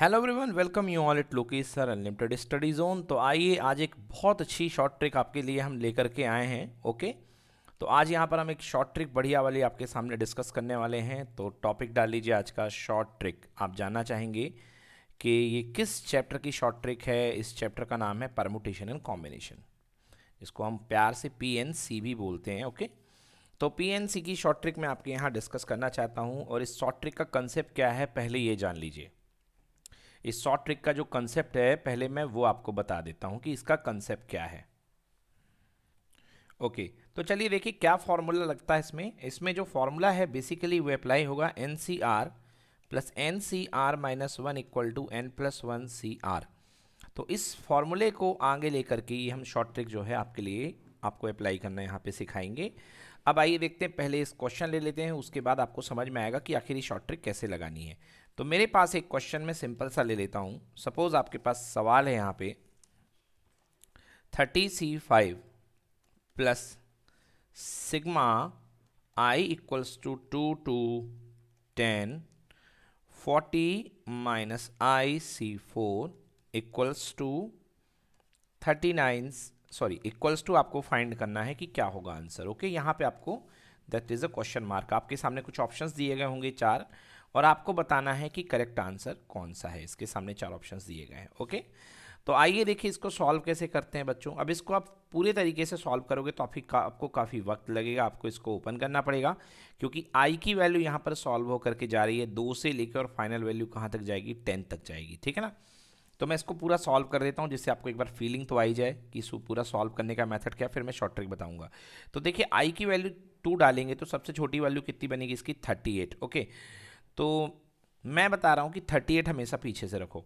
Hello everyone welcome you all it लोकी sir unlimited study zone तो आइए आज एक बहुत अच्छी शॉर्ट ट्रिक आपके लिए हम लेकर के आए हैं ओके तो आज यहाँ पर हम एक शॉर्ट ट्रिक बढ़िया वाली आपके सामने डिस्कस करने वाले हैं तो टॉपिक डाल लीजिए आज का शॉर्ट ट्रिक आप जानना चाहेंगे कि ये किस चैप्टर की शॉर्ट ट्रिक है इस चैप्टर का नाम है परमोटेशन एंड कॉम्बिनेशन इसको हम प्यार से पी एन सी भी बोलते हैं ओके तो पी एन सी की शॉर्ट ट्रिक मैं आपके यहाँ डिस्कस करना चाहता हूँ और इस शॉर्ट ट्रिक का कंसेप्ट क्या है पहले ये जान लीजिए इस शॉर्ट ट्रिक का जो कंसेप्ट है पहले मैं वो आपको बता देता हूँ कि इसका कंसेप्ट क्या है ओके okay, तो चलिए देखिए क्या फॉर्मूला लगता है इसमें इसमें जो फॉर्मूला है बेसिकली वो अप्लाई होगा N C are plus N C are minus one equal to N plus one C R तो इस फॉर्मूले को आगे लेकर के ये हम शॉर्ट ट्रिक जो है आपके लिए आपको अप्लाई करना यहाँ पे सिखाएंगे अब आइए देखते हैं पहले इस क्वेश्चन ले लेते हैं उसके बाद आपको समझ में आएगा कि आखिर ये शॉर्ट ट्रिक कैसे लगानी है तो मेरे पास एक क्वेश्चन में सिंपल सा ले लेता हूँ सपोज आपके पास सवाल है यहाँ पे thirty C five plus sigma i equals to two to ten forty minus i C four equals to thirty nine sorry equals to आपको फाइंड करना है कि क्या होगा आंसर ओके यहाँ पे आपको that is a question mark आपके सामने कुछ ऑप्शंस दिए गए होंगे चार और आपको बताना है कि करेक्ट आंसर कौन सा है इसके सामने चार ऑप्शन दिए गए हैं ओके तो आइए देखिए इसको सॉल्व कैसे करते हैं बच्चों अब इसको आप पूरे तरीके से सॉल्व करोगे तो आपकी का, आपको काफ़ी वक्त लगेगा आपको इसको ओपन करना पड़ेगा क्योंकि आई की वैल्यू यहाँ पर सॉल्व हो करके जा रही है दो से लेकर और फाइनल वैल्यू कहाँ तक जाएगी टेंथ तक जाएगी ठीक है ना तो मैं इसको पूरा सॉल्व कर देता हूँ जिससे आपको एक बार फीलिंग तो आई जाए कि इसको पूरा सॉल्व करने का मैथड क्या फिर मैं शॉर्ट ट्रिक बताऊँगा तो देखिए आई की वैल्यू टू डालेंगे तो सबसे छोटी वैल्यू कितनी बनेगी इसकी थर्टी एट ओके तो मैं बता रहा हूँ कि थर्टी एट हमेशा पीछे से रखो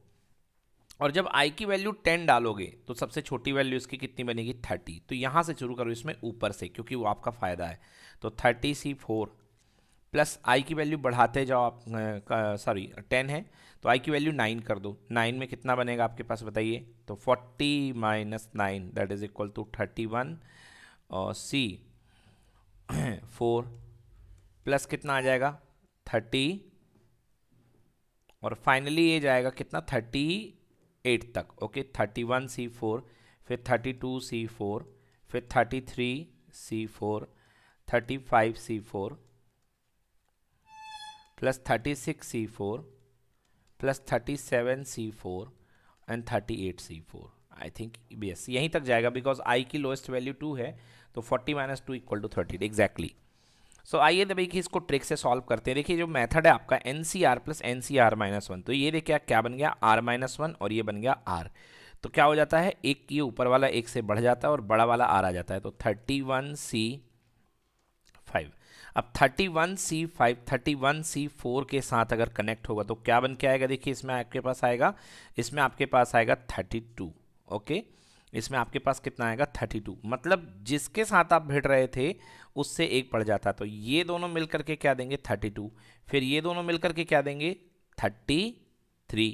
और जब आई की वैल्यू टेन डालोगे तो सबसे छोटी वैल्यू इसकी कितनी बनेगी थर्टी तो यहाँ से शुरू करो इसमें ऊपर से क्योंकि वो आपका फ़ायदा है तो thirty C four plus i की वैल्यू बढ़ाते जाओ आप सॉरी टेन है तो आई की वैल्यू नाइन कर दो नाइन में कितना बनेगा आपके पास बताइए तो forty minus nine that is equal to thirty one और सी फोर प्लस कितना आ जाएगा थर्टी और फाइनली ये जाएगा कितना थर्टी एट तक okay thirty one C four फिर थर्टी टू सी फोर फिर thirty three C four thirty five C four plus thirty six C four plus thirty seven C four and thirty eight C four I think बी यस यहीं तक जाएगा because I की lowest value two है तो forty minus two equal to thirty eight exactly so आइए देखिए इसको ट्रिक से सॉल्व करते हैं देखिए जो मेथड है आपका n C are plus N C are minus one तो ये देखिए क्या बन गया आर माइनस वन और ये बन गया आर तो क्या हो जाता है एक ये ऊपर वाला एक से बढ़ जाता है और बड़ा वाला आर आ जाता है तो थर्टी वन सी फाइव अब thirty one C five thirty one C four के साथ अगर कनेक्ट होगा तो क्या बन के आएगा देखिए इसमें आपके पास आएगा इसमें आपके पास आएगा थर्टी टू ओके इसमें आपके पास कितना आएगा थर्टी टू मतलब जिसके साथ आप भिड़ रहे थे उससे एक पड़ जाता तो ये दोनों मिलकर के क्या देंगे थर्टी टू फिर ये दोनों मिलकर के क्या देंगे थर्टी थ्री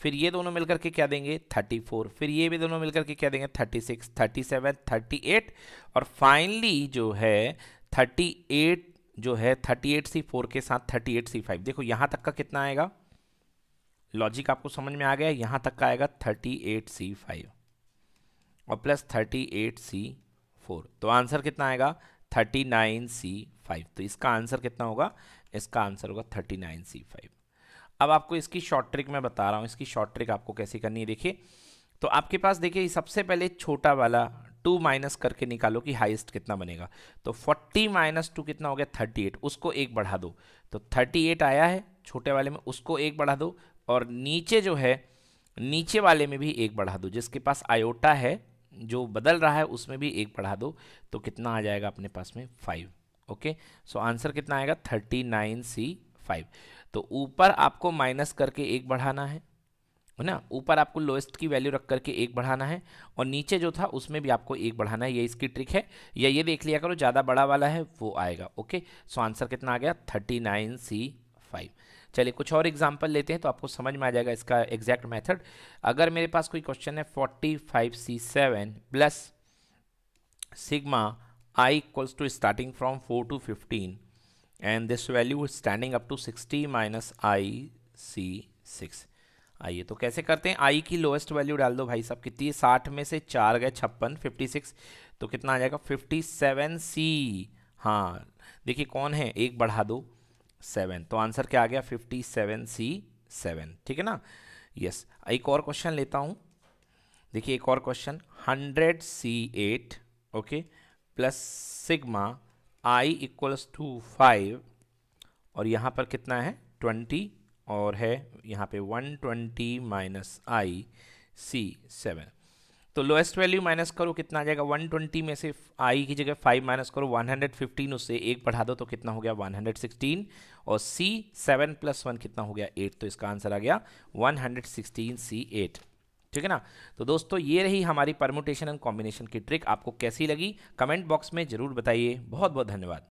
फिर ये दोनों मिलकर के क्या देंगे 34 फिर ये भी दोनों मिलकर के क्या देंगे 36 37 38 और फाइनली जो है 38 जो है एट सी फोर के साथ एट सी फाइव देखो यहाँ तक का कितना आएगा लॉजिक आपको समझ में आ गया यहाँ तक का आएगा एट सी फाइव और plus thirty eight C four तो आंसर कितना आएगा थर्टी नाइन सी फाइव तो इसका आंसर कितना होगा इसका आंसर होगा थर्टी नाइन सी फाइव अब आपको इसकी शॉर्ट ट्रिक मैं बता रहा हूँ इसकी शॉर्ट ट्रिक आपको कैसे करनी है देखिए तो आपके पास देखिए सबसे पहले छोटा वाला टू माइनस करके निकालो कि हाईएस्ट कितना बनेगा तो फोर्टी माइनस टू कितना हो गया थर्टी एट उसको एक बढ़ा दो तो थर्टी एट आया है छोटे वाले में उसको एक बढ़ा दो और नीचे जो है नीचे वाले में भी एक बढ़ा दो जिसके पास आयोटा है जो बदल रहा है उसमें भी एक बढ़ा दो तो कितना आ जाएगा अपने पास में फाइव ओके सो आंसर कितना आएगा थर्टी नाइन सी फाइव तो ऊपर आपको माइनस करके एक बढ़ाना है है ना ऊपर आपको लोएस्ट की वैल्यू रख करके एक बढ़ाना है और नीचे जो था उसमें भी आपको एक बढ़ाना है ये इसकी ट्रिक है या ये देख लिया करो ज़्यादा बड़ा वाला है वो आएगा ओके सो आंसर कितना आ गया थर्टी नाइन सी फाइव चलिए कुछ और एग्जाम्पल लेते हैं तो आपको समझ में आ जाएगा इसका एग्जैक्ट मैथड अगर मेरे पास कोई क्वेश्चन है forty five C seven plus sigma i equals to starting from four to fifteen and this value standing up to sixty minus i C six आइए तो कैसे करते हैं आई की लोएस्ट वैल्यू डाल दो भाई साहब कितनी साठ में से चार गए छप्पन फिफ्टी सिक्स तो कितना आ जाएगा फिफ्टी सेवन सी हाँ देखिए कौन है एक बढ़ा दो सेवन तो आंसर क्या आ गया फिफ्टी सेवन सी सेवन ठीक है ना यस yes. एक और क्वेश्चन लेता हूँ देखिए एक और question hundred C eight okay plus sigma i equals to five और यहाँ पर कितना है ट्वेंटी और है यहाँ पे one twenty minus i C seven तो लोएस्ट वैल्यू माइनस करो कितना आ जाएगा 120 में से आई की जगह 5 माइनस करो 115 उससे एक बढ़ा दो तो कितना हो गया 116 और सी 7 प्लस वन कितना हो गया 8 तो इसका आंसर आ गया 116 सी 8 ठीक है ना तो दोस्तों ये रही हमारी परमोटेशन एंड कॉम्बिनेशन की ट्रिक आपको कैसी लगी कमेंट बॉक्स में ज़रूर बताइए बहुत बहुत धन्यवाद